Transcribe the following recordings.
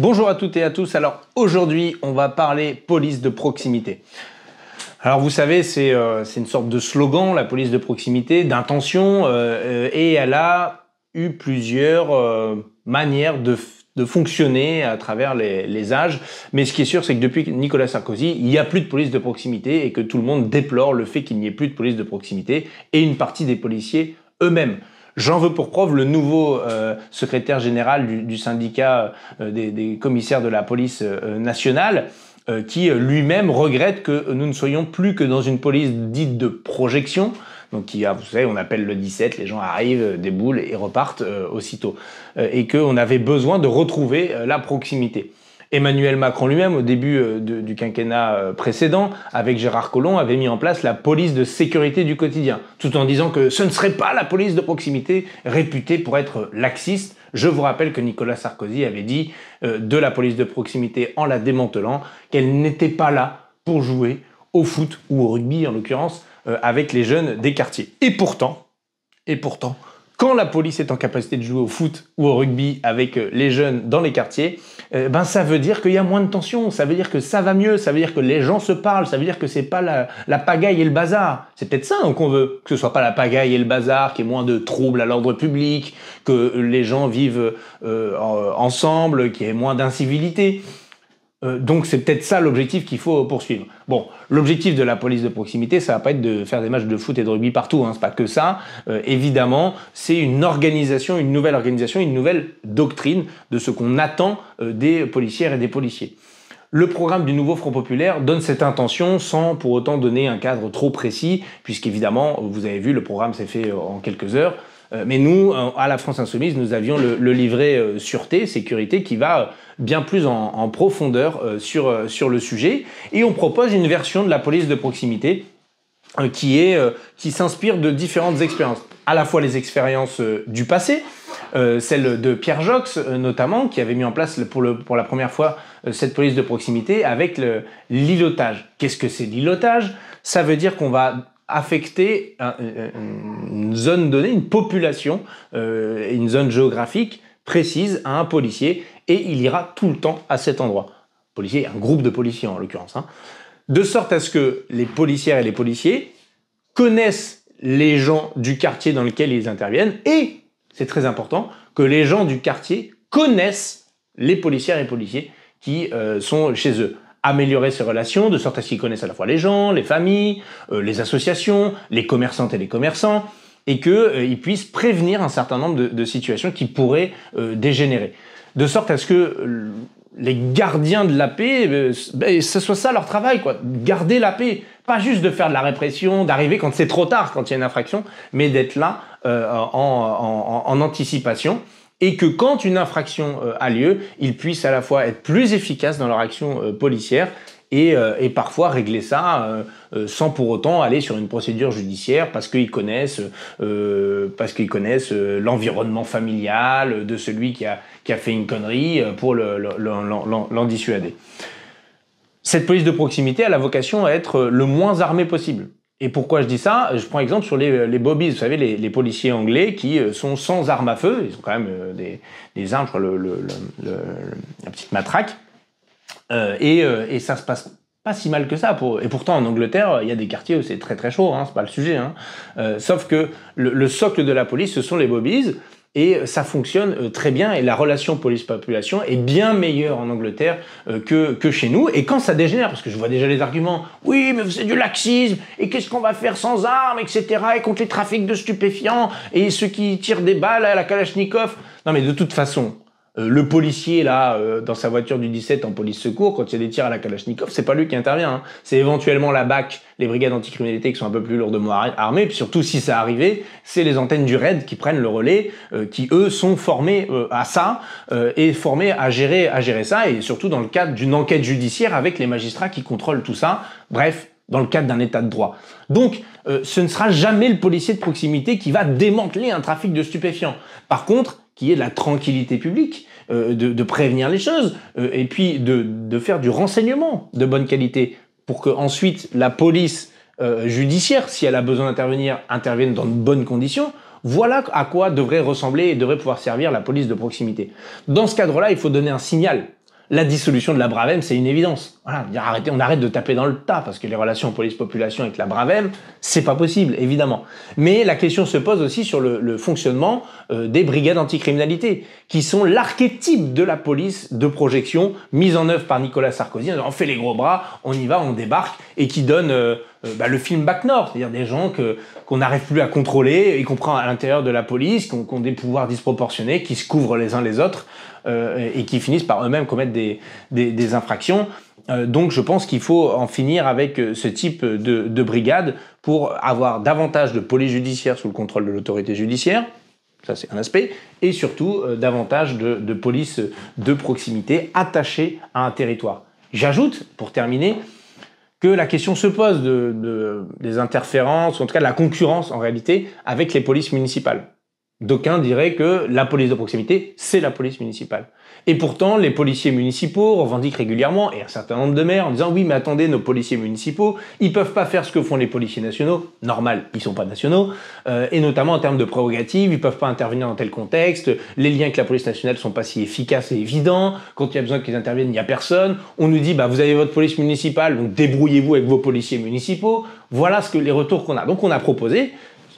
Bonjour à toutes et à tous. Alors aujourd'hui, on va parler police de proximité. Alors vous savez, c'est euh, une sorte de slogan, la police de proximité, d'intention, euh, euh, et elle a eu plusieurs manières de, fonctionner à travers les, âges. Mais ce qui est sûr, c'est que depuis Nicolas Sarkozy, il n'y a plus de police de proximité et que tout le monde déplore le fait qu'il n'y ait plus de police de proximité et une partie des policiers eux-mêmes. J'en veux pour preuve le nouveau euh, secrétaire général du, syndicat euh, des, commissaires de la police euh, nationale, qui lui-même regrette que nous ne soyons plus que dans une police dite de projection. Donc, qui vous savez, on appelle le 17, les gens arrivent, déboulent et repartent aussitôt. et qu'on avait besoin de retrouver la proximité. Emmanuel Macron lui-même, au début euh, du quinquennat euh, précédent, avec Gérard Collomb, avait mis en place la police de sécurité du quotidien, tout en disant que ce ne serait pas la police de proximité réputée pour être laxiste. Je vous rappelle que Nicolas Sarkozy avait dit euh, de la police de proximité en la démantelant qu'elle n'était pas là pour jouer au foot ou au rugby en l'occurrence avec les jeunes des quartiers. Et pourtant, et pourtant, quand la police est en capacité de jouer au foot ou au rugby avec euh, les jeunes dans les quartiers, euh, ben ça veut dire qu'il y a moins de tensions, ça veut dire que ça va mieux, ça veut dire que les gens se parlent, ça veut dire que c'est pas la, la, pagaille et le bazar. C'est peut-être ça hein, qu'on veut, que ce soit pas la pagaille et le bazar, qu'il y ait moins de troubles à l'ordre public, que les gens vivent euh, ensemble, qu'il y ait moins d'incivilité. Euh, donc c'est peut-être ça l'objectif qu'il faut poursuivre. Bon, l'objectif de la police de proximité, ça va pas être de faire des matchs de foot et de rugby partout, hein, c'est pas que ça. Euh, évidemment, c'est une organisation, une nouvelle organisation, une nouvelle doctrine de ce qu'on attend euh, des policières et des policiers. Le programme du nouveau Front Populaire donne cette intention sans pour autant donner un cadre trop précis, puisqu'évidemment, vous avez vu, le programme s'est fait en quelques heures. Euh, mais nous, euh, à la France Insoumise, nous avions le, livret euh, sûreté, sécurité, qui va bien plus en, profondeur sur, sur le sujet. Et on propose une version de la police de proximité qui est qui s'inspire de différentes expériences, à la fois les expériences du passé, celle de Pierre Jox notamment, qui avait mis en place pour, le, pour la première fois cette police de proximité avec l'îlotage. Qu'est-ce que c'est l'îlotage Ça veut dire qu'on va affecter une zone donnée, une population, euh, une zone géographique précise à un policier et il ira tout le temps à cet endroit. Policier, un groupe de policiers en l'occurrence. Hein. De sorte à ce que les policières et les policiers connaissent les gens du quartier dans lequel ils interviennent et, c'est très important, que les gens du quartier connaissent les policières et policiers qui euh, sont chez eux améliorer ces relations de sorte à ce qu'ils connaissent à la fois les gens, les familles, euh, les associations, les commerçantes et les commerçants, et qu'ils euh, puissent prévenir un certain nombre de, situations qui pourraient euh, dégénérer. De sorte à ce que les gardiens de la paix, ben, ce soit ça leur travail, quoi. Garder la paix. Pas juste de faire de la répression, d'arriver quand c'est trop tard, quand il y a une infraction, mais d'être là en, anticipation et que quand une infraction euh, a lieu, ils puissent à la fois être plus efficaces dans leur action euh, policière euh, et, parfois régler ça sans pour autant aller sur une procédure judiciaire parce qu'ils connaissent parce qu'ils connaissent l'environnement familial de celui qui a, qui a fait une connerie pour l'en dissuader. Cette police de proximité a la vocation à être le moins armée possible. Et pourquoi je dis ça Je prends exemple sur les, les bobbies, vous savez, les, les, policiers anglais qui euh, sont sans armes à feu, ils ont quand même euh, des, des armes, je crois, le, le, le, la petite matraque. Euh, et, euh, et, ça se passe pas si mal que ça. Pour... Et pourtant, en Angleterre, il y a des quartiers où c'est très très chaud, hein, c'est pas le sujet. Hein. Euh, sauf que le, socle de la police, ce sont les bobbies et euh, ça fonctionne euh, très bien et la relation police-population est bien meilleure en Angleterre euh, que, que chez nous. Et quand ça dégénère, parce que je vois déjà les arguments, oui mais c'est du laxisme, et qu'est-ce qu'on va faire sans armes, etc., et contre les trafics de stupéfiants, et ceux qui tirent des balles à la Kalachnikov. Non mais de toute façon, euh, le policier, là, euh, dans sa voiture du 17 en police secours, quand il y a des tirs à la Kalachnikov, c'est pas lui qui intervient. Hein. C'est éventuellement la BAC, les brigades anticriminalité qui sont un peu plus lourdement armées. Puis surtout, si ça arrive c'est les antennes du RAID qui prennent le relais, euh, qui eux sont formés à ça et formés à gérer, à gérer ça. Et surtout dans le cadre d'une enquête judiciaire avec les magistrats qui contrôlent tout ça. Bref, dans le cadre d'un état de droit. Donc, ce ne sera jamais le policier de proximité qui va démanteler un trafic de stupéfiants. Par contre, qui est la tranquillité publique, euh, de, prévenir les choses, euh, et puis de, faire du renseignement de bonne qualité, pour que ensuite la police euh, judiciaire, si elle a besoin d'intervenir, intervienne dans de bonnes conditions. Voilà à quoi devrait ressembler et devrait pouvoir servir la police de proximité. Dans ce cadre-là, il faut donner un signal la dissolution de la Bravem, c'est une évidence. on arrête de taper dans le tas parce que les relations police-population avec la Bravem, c'est pas possible, évidemment. Mais la question se pose aussi sur le, fonctionnement euh, des brigades anticriminalité, qui sont l'archétype de la police de projection mise en œuvre par Nicolas Sarkozy. On fait les gros bras, on y va, on débarque, et qui donne euh, euh, bah, le film Back North, c'est-à-dire des gens qu'on n'arrive plus à contrôler, y compris à l'intérieur de la police, qui ont, des pouvoirs disproportionnés, qui se couvrent les uns les autres euh, et, qui finissent par eux-mêmes commettre des, infractions euh, donc je pense qu'il faut en finir avec ce type de, de, brigade pour avoir davantage de police judiciaire sous le contrôle de l'autorité judiciaire, ça c'est un aspect, et surtout davantage de, de, police de proximité attachée à un territoire. J'ajoute, pour terminer, que la question se pose de, des interférences, en tout cas de la concurrence en réalité, avec les polices municipales. D'aucuns diraient que la police de proximité, c'est la police municipale. Et pourtant, les policiers municipaux revendiquent régulièrement, et un certain nombre de maires, en disant oui, mais attendez, nos policiers municipaux, ils peuvent pas faire ce que font les policiers nationaux. Normal, ils sont pas nationaux. Euh, et notamment en termes de prérogatives, ils peuvent pas intervenir dans tel contexte. Les liens avec la police nationale sont pas si efficaces et évidents. Quand il y a besoin qu'ils interviennent, il n'y a personne. On nous dit, bah, vous avez votre police municipale, donc débrouillez-vous avec vos policiers municipaux. Voilà ce que les retours qu'on a. Donc on a proposé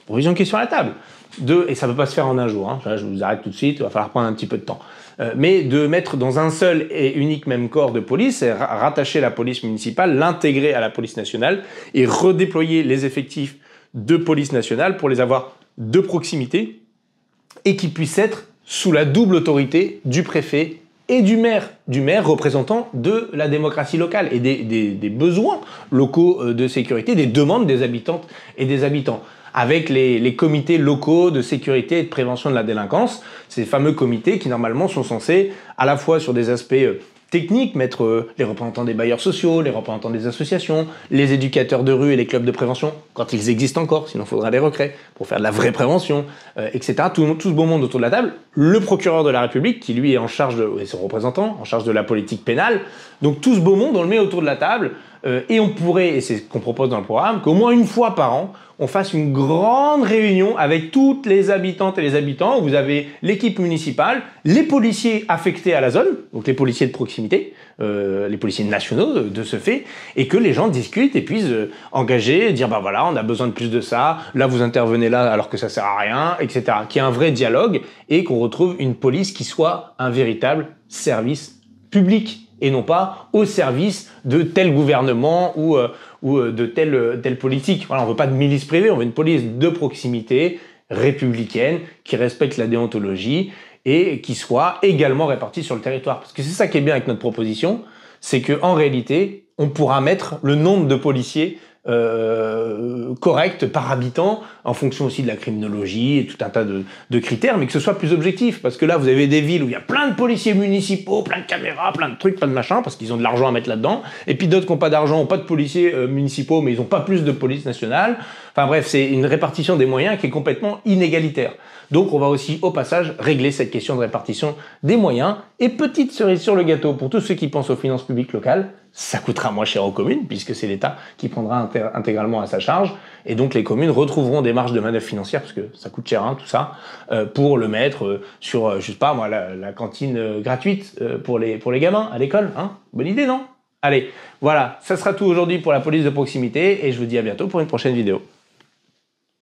provision qui est sur la table. deux et ça ne peut pas se faire en un jour, hein. je vous arrête tout de suite, il va falloir prendre un petit peu de temps. Euh, mais de mettre dans un seul et unique même corps de police, rattacher la police municipale, l'intégrer à la police nationale et redéployer les effectifs de police nationale pour les avoir de proximité et qui puissent être sous la double autorité du préfet et du maire, du maire représentant de la démocratie locale et des besoins locaux euh, de sécurité, des demandes des habitantes et des habitants avec les, comités locaux de sécurité et de prévention de la délinquance, ces fameux comités qui normalement sont censés à la fois sur des aspects euh, techniques, mettre euh, les représentants des bailleurs sociaux, les représentants des associations, les éducateurs de rue et les clubs de prévention, quand ils existent encore, sinon il faudra les recrets pour faire de la vraie prévention, euh, etc. Tout, tout ce beau monde autour de la table, le procureur de la République, qui lui est en charge, et son représentant, en charge de la politique pénale. Donc tout ce beau monde, on le met autour de la table, euh, et on pourrait, et c'est ce qu'on propose dans le programme, qu'au moins une fois par an, on fasse une grande réunion avec toutes les habitantes et les habitants. Vous avez l'équipe municipale, les policiers affectés à la zone, donc les policiers de proximité, euh, les policiers nationaux de, ce fait, et que les gens discutent et puissent euh, engager, dire bah voilà, on a besoin de plus de ça, là vous intervenez là alors que ça sert à rien, etc. Qu'il y ait un vrai dialogue et qu'on retrouve une police qui soit un véritable service public et non pas au service de tel gouvernement ou, euh, ou euh, de telle, euh, telle politique. Voilà, on ne veut pas de milice privée, on veut une police de proximité, républicaine, qui respecte la déontologie et qui soit également répartie sur le territoire. Parce que c'est ça qui est bien avec notre proposition, c'est qu'en réalité, on pourra mettre le nombre de policiers euh, correct par habitant, en fonction aussi de la criminologie et tout un tas de, critères, mais que ce soit plus objectif. Parce que là, vous avez des villes où il y a plein de policiers municipaux, plein de caméras, plein de trucs, plein de machins, parce qu'ils ont de l'argent à mettre là-dedans. Et puis d'autres qui n'ont pas d'argent, pas de policiers euh, municipaux, mais ils n'ont pas plus de police nationale. Enfin bref, c'est une répartition des moyens qui est complètement inégalitaire. Donc on va aussi, au passage, régler cette question de répartition des moyens. Et petite cerise sur le gâteau pour tous ceux qui pensent aux finances publiques locales, ça coûtera moins cher aux communes, puisque c'est l'État qui prendra intégralement à sa charge. Et donc les communes retrouveront des marges de manœuvre financière, parce que ça coûte cher, hein, tout ça, euh, pour le mettre euh, sur, euh, je sais pas moi, la, la cantine gratuite pour, les, pour les gamins à l'école. Hein Bonne idée, non Allez, voilà, ça sera tout aujourd'hui pour la police de proximité, et je vous dis à bientôt pour une prochaine vidéo.